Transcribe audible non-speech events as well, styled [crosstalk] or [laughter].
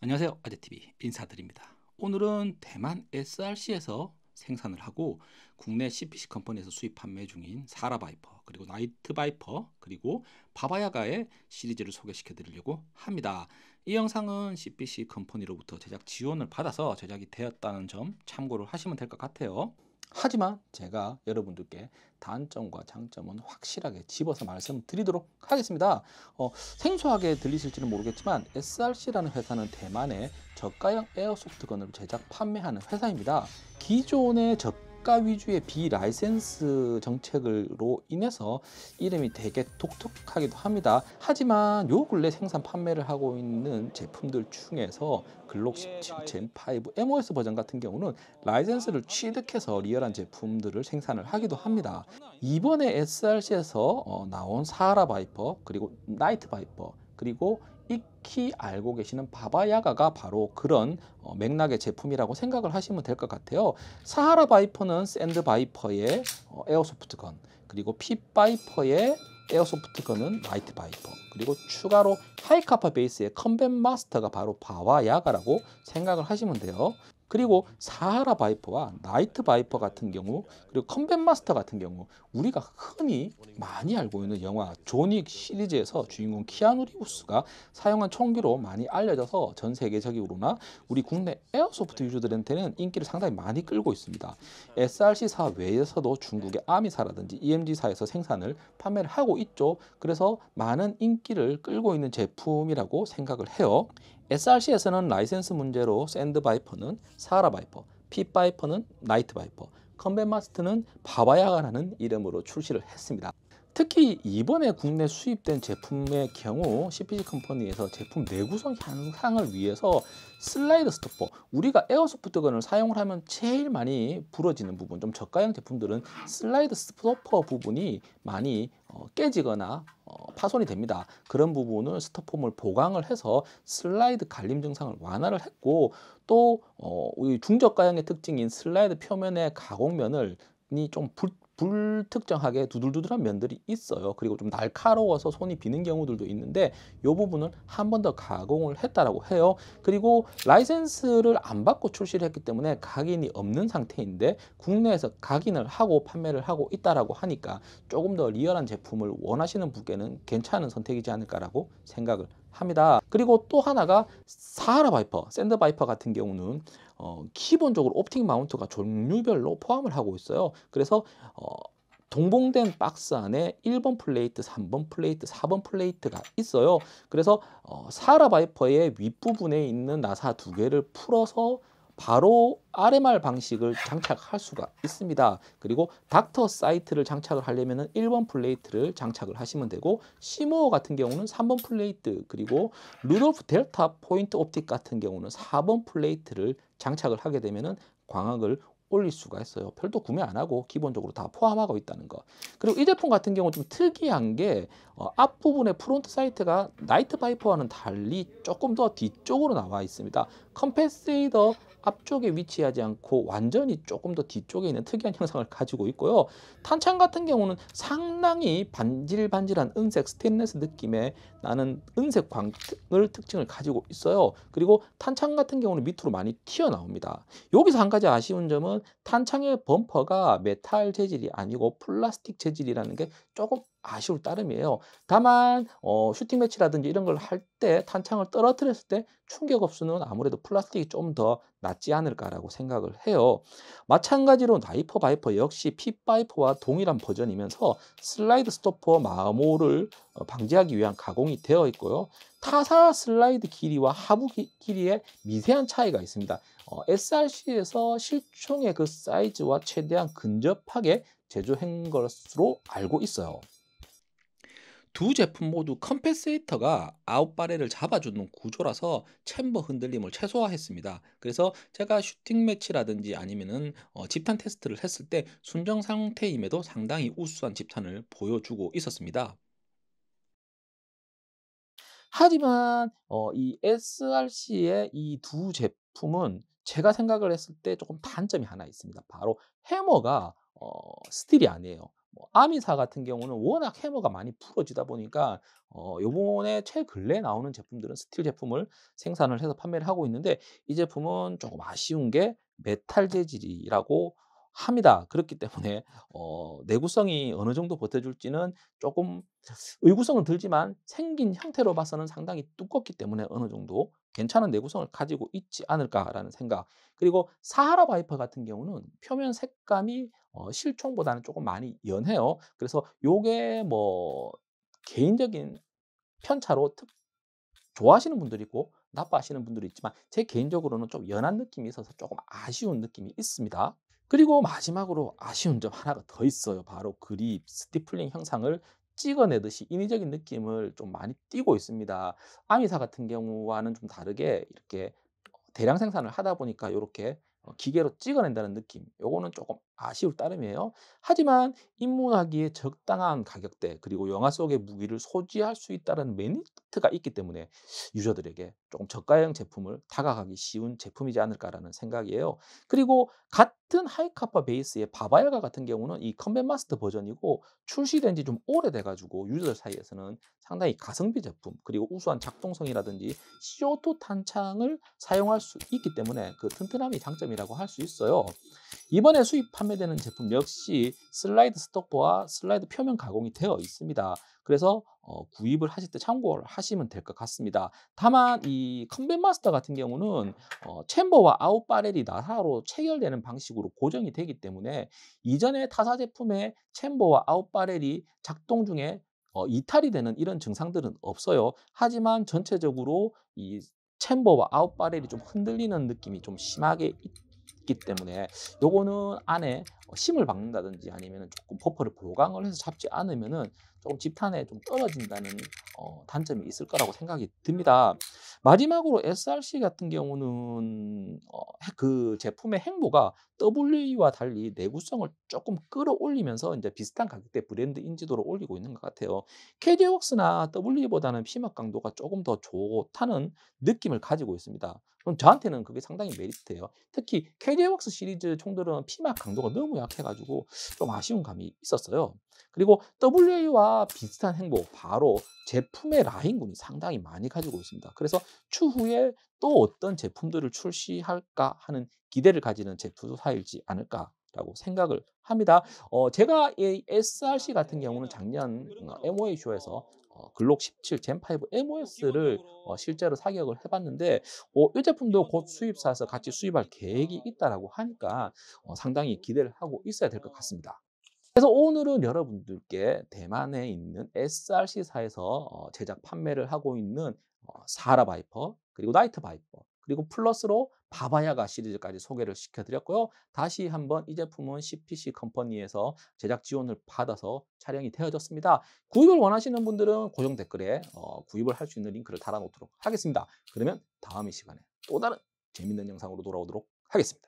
안녕하세요. 아재TV 인사드립니다. 오늘은 대만 SRC에서 생산을 하고 국내 CPC 컴퍼니에서 수입 판매 중인 사라바이퍼 그리고 나이트바이퍼 그리고 바바야가의 시리즈를 소개시켜 드리려고 합니다. 이 영상은 CPC 컴퍼니로부터 제작 지원을 받아서 제작이 되었다는 점 참고를 하시면 될 것 같아요. 하지만 제가 여러분들께 단점과 장점은 확실하게 집어서 말씀드리도록 하겠습니다. 어, 생소하게 들리실지는 모르겠지만 SRC라는 회사는 대만의 저가형 에어소프트건을 제작 판매하는 회사입니다. 기존의 저가 고가 위주의 비라이센스 정책으로 인해서 이름이 되게 독특하기도 합니다. 하지만 요 근래 생산 판매를 하고 있는 제품들 중에서 글록 17젠5 MOS 버전 같은 경우는 라이센스를 취득해서 리얼한 제품들을 생산을 하기도 합니다. 이번에 SRC에서 어, 나온 사하라 바이퍼 그리고 나이트 바이퍼 그리고 익히 알고 계시는 바바야가가 바로 그런 어, 맥락의 제품이라고 생각을 하시면 될 것 같아요. 사하라 바이퍼는 샌드 바이퍼의 어, 에어소프트건, 그리고 핏 바이퍼의 에어소프트건은 라이트 바이퍼, 그리고 추가로 하이카파 베이스의 컴뱃 마스터가 바로 바와야가라고 생각을 하시면 돼요. 그리고 사하라 바이퍼와 나이트 바이퍼 같은 경우 그리고 컴뱃 마스터 같은 경우 우리가 흔히 많이 알고 있는 영화 존윅 시리즈에서 주인공 키아누 리우스가 사용한 총기로 많이 알려져서 전 세계적으로나 우리 국내 에어소프트 유저들한테는 인기를 상당히 많이 끌고 있습니다. SRC사 외에서도 중국의 아미사라든지 EMG사에서 생산을 판매를 하고 있죠. 그래서 많은 인기를 끌고 있는 제품이라고 생각을 해요. SRC에서는 라이센스 문제로 샌드 바이퍼는 사하라 바이퍼, 핏 바이퍼는 나이트 바이퍼, 컴뱃 마스트는 바바야가라는 이름으로 출시를 했습니다. 특히 이번에 국내 수입된 제품의 경우 CPG 컴퍼니에서 제품 내구성 향상을 위해서 슬라이드 스토퍼 우리가 에어소프트건을 사용을 하면 제일 많이 부러지는 부분 좀 저가형 제품들은 슬라이드 스토퍼 부분이 많이 어, 깨지거나 어, 파손이 됩니다. 그런 부분을 스토폼을 보강을 해서 슬라이드 갈림 증상을 완화를 했고 또 어, 우리 중저가형의 특징인 슬라이드 표면의 가공면을 손이 좀 불, 불특정하게 두들두들한 면들이 있어요. 그리고 좀 날카로워서 손이 비는 경우들도 있는데 이 부분은 한 번 더 가공을 했다라고 해요. 그리고 라이센스를 안 받고 출시를 했기 때문에 각인이 없는 상태인데 국내에서 각인을 하고 판매를 하고 있다라고 하니까 조금 더 리얼한 제품을 원하시는 분께는 괜찮은 선택이지 않을까라고 생각을 합니다. 그리고 또 하나가 사하라 바이퍼, 샌드 바이퍼 같은 경우는 어, 기본적으로 옵틱 마운트가 종류별로 포함을 하고 있어요. 그래서 어, 동봉된 박스 안에 1번 플레이트, 3번 플레이트, 4번 플레이트가 있어요. 그래서 어, 사라바이퍼의 윗부분에 있는 나사 두 개를 풀어서 바로 RMR 방식을 장착할 수가 있습니다. 그리고 닥터 사이트를 장착을 하려면 1번 플레이트를 장착을 하시면 되고 시모어 같은 경우는 3번 플레이트 그리고 루돌프 델타 포인트 옵틱 같은 경우는 4번 플레이트를 장착을 하게 되면 광학을 올릴 수가 있어요. 별도 구매 안 하고 기본적으로 다 포함하고 있다는 거. 그리고 이 제품 같은 경우 좀 특이한 게 어, 앞부분의 프론트 사이트가 나이트 바이퍼와는 달리 조금 더 뒤쪽으로 나와 있습니다. 컴패세이더 앞쪽에 위치하지 않고 완전히 조금 더 뒤쪽에 있는 특이한 형상을 가지고 있고요. 탄창 같은 경우는 상당히 반질반질한 은색 스테인레스 느낌의 나는 은색 광을 특징을 가지고 있어요. 그리고 탄창 같은 경우는 밑으로 많이 튀어나옵니다. 여기서 한 가지 아쉬운 점은 보면 탄창의 범퍼가 메탈 재질이 아니고 플라스틱 재질이라는 게 조금 아쉬울 따름이에요. 다만 어, 슈팅 매치라든지 이런 걸 할 때 탄창을 떨어뜨렸을 때 충격 없수는 아무래도 플라스틱이 좀 더 낫지 않을까라고 생각을 해요. 마찬가지로 나이퍼 바이퍼 역시 핏바이퍼와 동일한 버전이면서 슬라이드 스토퍼 마모를 어, 방지하기 위한 가공이 되어 있고요. 타사 슬라이드 길이와 하부 길이의 미세한 차이가 있습니다. 어, SRC에서 실총의 그 사이즈와 최대한 근접하게 제조한 것으로 알고 있어요. 두 제품 모두 컴펜세이터가 아웃바렐을 잡아주는 구조라서 챔버 흔들림을 최소화했습니다. 그래서 제가 슈팅 매치라든지 아니면은 어, 집탄 테스트를 했을 때 순정 상태임에도 상당히 우수한 집탄을 보여주고 있었습니다. 하지만 어, 이 SRC의 이 두 제품은 제가 생각을 했을 때 조금 단점이 하나 있습니다. 바로 해머가 어, 스틸이 아니에요. 뭐 아미사 같은 경우는 워낙 해머가 많이 부러지다 보니까 어, 요번에 최근래 나오는 제품들은 스틸 제품을 생산을 해서 판매를 하고 있는데 이 제품은 조금 아쉬운 게 메탈 재질이라고 합니다. 그렇기 때문에 [laughs] 어, 내구성이 어느 정도 버텨줄지는 조금 의구성은 들지만 생긴 형태로 봐서는 상당히 두껍기 때문에 어느 정도 괜찮은 내구성을 가지고 있지 않을까라는 생각. 그리고 사하라 바이퍼 같은 경우는 표면 색감이 어, 실총보다는 조금 많이 연해요. 그래서 이게뭐 개인적인 편차로 특, 좋아하시는 분들이 있고 나빠하시는 분들이 있지만 제 개인적으로는 좀 연한 느낌이 있어서 조금 아쉬운 느낌이 있습니다. 그리고 마지막으로 아쉬운 점 하나가 더 있어요. 바로 그립, 스티플링 형상을 찍어내듯이 인위적인 느낌을 좀 많이 띄고 있습니다. 아미사 같은 경우와는 좀 다르게 이렇게 대량 생산을 하다 보니까 이렇게 어, 기계로 찍어낸다는 느낌. 요거는 조금 아쉬울 따름이에요. 하지만 입문하기에 적당한 가격대 그리고 영화 속의 무기를 소지할 수 있다는 메리트가 있기 때문에 유저들에게 조금 저가형 제품을 다가가기 쉬운 제품이지 않을까라는 생각이에요. 그리고 같은 하이카파 베이스의 바바야가 같은 경우는 이 컴뱃 마스터 버전이고 출시된 지 좀 오래돼가지고 유저들 사이에서는 상당히 가성비 제품 그리고 우수한 작동성이라든지 CO2 탄창을 사용할 수 있기 때문에 그 튼튼함이 장점이라고 할 수 있어요. 이번에 수입한 판매되는 제품 역시 슬라이드 스토퍼와 슬라이드 표면 가공이 되어 있습니다. 그래서 어, 구입을 하실 때 참고를 하시면 될 것 같습니다. 다만 이 컴뱃 마스터 같은 경우는 어, 챔버와 아웃 바렐이 나사로 체결되는 방식으로 고정이 되기 때문에 이전에 타사 제품의 챔버와 아웃 바렐이 작동 중에 어, 이탈이 되는 이런 증상들은 없어요. 하지만 전체적으로 이 챔버와 아웃바렐이 좀 흔들리는 느낌이 좀 심하게 있다. 있기 때문에 요거는 안에 어, 심을 박는다든지 아니면 조금 퍼퍼를 보강을 해서 잡지 않으면은 조금 집탄에 좀 떨어진다는 어, 단점이 있을 거라고 생각이 듭니다. 마지막으로 SRC 같은 경우는 어, 그 제품의 행보가 WE와 달리 내구성을 조금 끌어올리면서 이제 비슷한 가격대 브랜드 인지도를 올리고 있는 것 같아요. KD웍스나 w 보다는 피막 강도가 조금 더 좋다는 느낌을 가지고 있습니다. 그럼 저한테는 그게 상당히 메리트예요. 특히 KD웍스 시리즈 총들은 피막 강도가 너무 약해가지고 좀 아쉬운 감이 있었어요. 그리고 WA와 비슷한 행보 바로 제품의 라인군이 상당히 많이 가지고 있습니다. 그래서 추후에 또 어떤 제품들을 출시할까 하는 기대를 가지는 제품자사일지 않을까 라고 생각을 합니다. 어, 제가 이 SRC 같은 경우는 작년 어, MOA 쇼에서 어, 글록 17 젠5 MOS를 어, 실제로 사격을 해봤는데 어, 이 제품도 곧 수입사에서 같이 수입할 계획이 있다라고 하니까 어, 상당히 기대를 하고 있어야 될 것 같습니다. 그래서 오늘은 여러분들께 대만에 있는 SRC사에서 어, 제작 판매를 하고 있는 어, 사라 바이퍼 그리고 나이트 바이퍼 그리고 플러스로 바바야가 시리즈까지 소개를 시켜드렸고요. 다시 한번 이 제품은 CPC 컴퍼니에서 제작 지원을 받아서 촬영이 되어졌습니다. 구입을 원하시는 분들은 고정 댓글에 어, 구입을 할 수 있는 링크를 달아놓도록 하겠습니다. 그러면 다음 이 시간에 또 다른 재밌는 영상으로 돌아오도록 하겠습니다.